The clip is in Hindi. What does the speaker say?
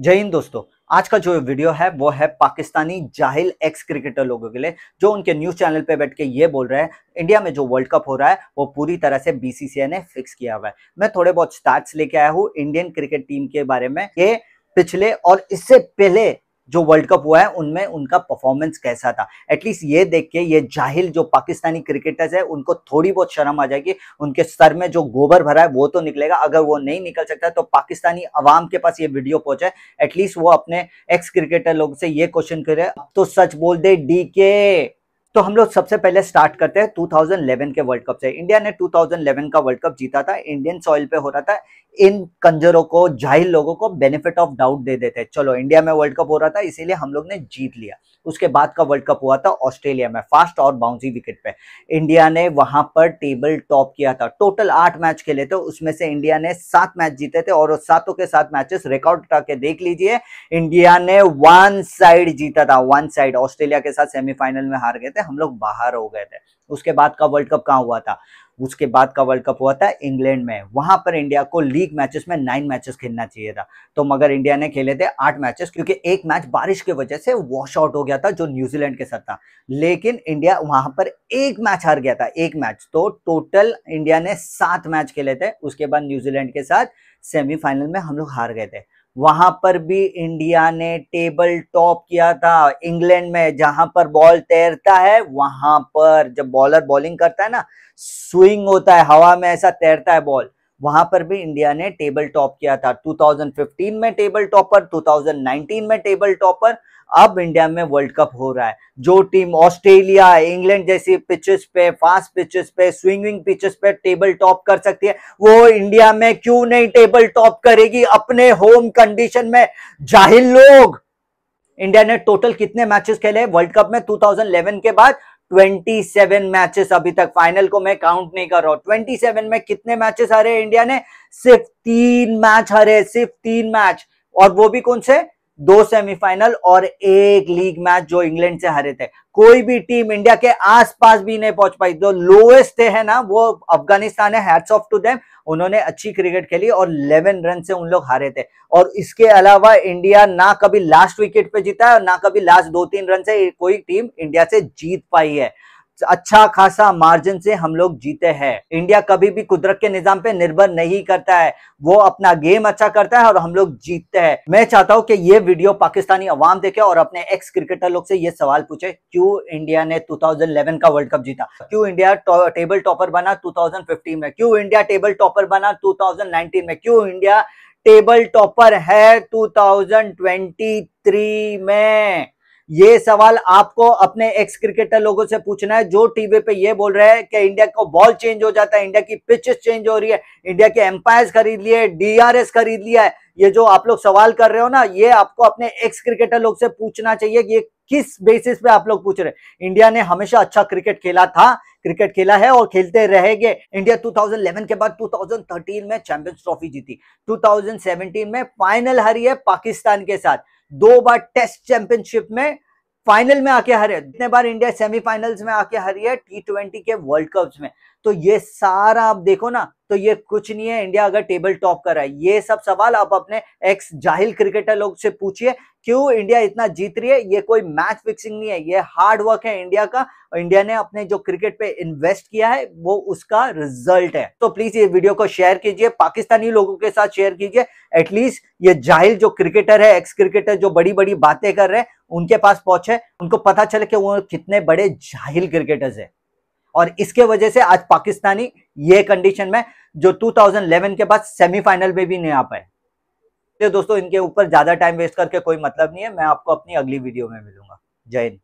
जय हिंद दोस्तों आज का जो वीडियो है वो है पाकिस्तानी जाहिल एक्स क्रिकेटर लोगों के लिए जो उनके न्यूज़ चैनल पे बैठ के ये बोल रहे हैं इंडिया में जो वर्ल्ड कप हो रहा है वो पूरी तरह से बीसीसीआई ने फिक्स किया हुआ है मैं थोड़े बहुत स्टार्ट लेके आया हूँ इंडियन क्रिकेट टीम के बारे में ये पिछले और इससे पहले जो वर्ल्ड कप हुआ है उनमें उनका परफॉर्मेंस कैसा था एटलीस्ट ये देख के ये जाहिल जो पाकिस्तानी क्रिकेटर्स है उनको थोड़ी बहुत शर्म आ जाएगी उनके सर में जो गोबर भरा है वो तो निकलेगा अगर वो नहीं निकल सकता तो पाकिस्तानी अवाम के पास ये वीडियो पहुंचे एटलीस्ट वो अपने एक्स क्रिकेटर लोग से ये क्वेश्चन करे तो सच बोल दे डी के तो हम लोग सबसे पहले स्टार्ट करते हैं 2011 के वर्ल्ड कप से इंडिया ने 2011 का वर्ल्ड कप जीता था इंडियन सॉइल पे हो रहा था इन कंजरों को जाहिल लोगों को बेनिफिट ऑफ डाउट दे देते चलो इंडिया में वर्ल्ड कप हो रहा था इसीलिए हम लोग ने जीत लिया उसके बाद का वर्ल्ड कप हुआ था ऑस्ट्रेलिया में फास्ट और बाउंसी विकेट पे इंडिया ने वहां पर टेबल टॉप किया था टोटल आठ मैच खेले थे उसमें से इंडिया ने सात मैच जीते थे और सातों के सात मैचेस रिकॉर्ड उठा के देख लीजिए इंडिया ने वन साइड जीता था वन साइड ऑस्ट्रेलिया के साथ सेमीफाइनल में हार गए थे हम लोग बाहर हो गए थे उसके बाद का वर्ल्ड कप कहाँ हुआ था उसके बाद का वर्ल्ड कप हुआ था इंग्लैंड में वहां पर इंडिया को लीग मैचेस में नाइन मैचेस खेलना चाहिए था तो मगर इंडिया ने खेले थे आठ मैचेस क्योंकि एक मैच बारिश की वजह से वॉश आउट हो गया था जो न्यूजीलैंड के साथ था लेकिन इंडिया वहां पर एक मैच हार गया था एक मैच तो टोटल इंडिया ने सात मैच खेले थे उसके बाद न्यूजीलैंड के साथ सेमीफाइनल में हम लोग हार गए थे वहां पर भी इंडिया ने टेबल टॉप किया था इंग्लैंड में जहां पर बॉल तैरता है वहां पर जब बॉलर बॉलिंग करता है ना स्विंग होता है हवा में ऐसा तैरता है बॉल वहां पर भी इंडिया ने टेबल टॉप किया था 2015 में टेबल टॉपर 2019 में टेबल टॉपर अब इंडिया में वर्ल्ड कप हो रहा है जो टीम ऑस्ट्रेलिया इंग्लैंड जैसी पिचेस पे फास्ट पिचेस पे स्विंगिंग पिचेस पे टेबल टॉप कर सकती है वो इंडिया में क्यों नहीं टेबल टॉप करेगी अपने होम कंडीशन में जाहिर लोग इंडिया ने टोटल कितने मैचेस खेले वर्ल्ड कप में 2011 के बाद 27 मैचेस अभी तक फाइनल को मैं काउंट नहीं कर रहा हूं 27 में कितने मैचेस हारे इंडिया ने सिर्फ तीन मैच हारे सिर्फ तीन मैच और वो भी कौन से दो सेमीफाइनल और एक लीग मैच जो इंग्लैंड से हारे थे कोई भी टीम इंडिया के आसपास भी नहीं पहुंच पाई जो लोएस्ट थे है ना वो अफगानिस्तान है हैट्स ऑफ टू देम उन्होंने अच्छी क्रिकेट खेली और 11 रन से उन लोग हारे थे और इसके अलावा इंडिया ना कभी लास्ट विकेट पे जीता है और ना कभी लास्ट दो तीन रन से कोई टीम इंडिया से जीत पाई है अच्छा खासा मार्जिन से हम लोग जीते हैं इंडिया कभी भी कुदरत के निजाम पे निर्भर नहीं करता है वो अपना गेम अच्छा करता है और हम लोग जीतते हैं मैं चाहता हूं कि ये वीडियो पाकिस्तानी अवाम देखे और अपने एक्स क्रिकेटर लोग से ये सवाल पूछे क्यों इंडिया ने 2011 का वर्ल्ड कप जीता क्यों इंडिया टेबल टॉपर बना टू में क्यों इंडिया टेबल टॉपर बना टू में क्यों इंडिया टेबल टॉपर है टू में ये सवाल आपको अपने एक्स क्रिकेटर लोगों से पूछना है जो टीवी पे ये बोल रहे हैं कि इंडिया को बॉल चेंज हो जाता है इंडिया की पिचेस चेंज हो रही है इंडिया के एम्पायर्स खरीद लिए डीआरएस खरीद लिया है ये जो आप लोग सवाल कर रहे हो ना ये आपको अपने एक्स क्रिकेटर लोग से पूछना चाहिए कि ये किस बेसिस पे आप लोग पूछ रहे हैं इंडिया ने हमेशा अच्छा क्रिकेट खेला था क्रिकेट खेला है और खेलते रहेंगे इंडिया 2011 के बाद 2013 में चैंपियंस ट्रॉफी जीती 2017 में फाइनल हारी है पाकिस्तान के साथ दो बार टेस्ट चैंपियनशिप में फाइनल में आके हारे जितने बार इंडिया सेमीफाइनल्स में आके हारी है टी ट्वेंटी के वर्ल्ड कप्स में तो ये सारा आप देखो ना तो ये कुछ नहीं है इंडिया अगर टेबल टॉप कर रहा है ये सब सवाल आप अपने एक्स जाहिल क्रिकेटर लोग से पूछिए क्यों इंडिया इतना जीत रही है ये कोई मैच फिक्सिंग नहीं है ये हार्ड वर्क है इंडिया का और इंडिया ने अपने जो क्रिकेट पे इन्वेस्ट किया है वो उसका रिजल्ट है तो प्लीज ये वीडियो को शेयर कीजिए पाकिस्तानी लोगों के साथ शेयर कीजिए एटलीस्ट ये जाहिल जो क्रिकेटर है एक्स क्रिकेटर जो बड़ी बड़ी बातें कर रहे हैं उनके पास पहुंचे उनको पता चले कि वो कितने बड़े जाहिल क्रिकेटर्स है और इसके वजह से आज पाकिस्तानी ये कंडीशन में जो 2011 के बाद सेमीफाइनल में भी नहीं आ पाए तो दोस्तों इनके ऊपर ज्यादा टाइम वेस्ट करके कोई मतलब नहीं है मैं आपको अपनी अगली वीडियो में मिलूंगा जय हिंद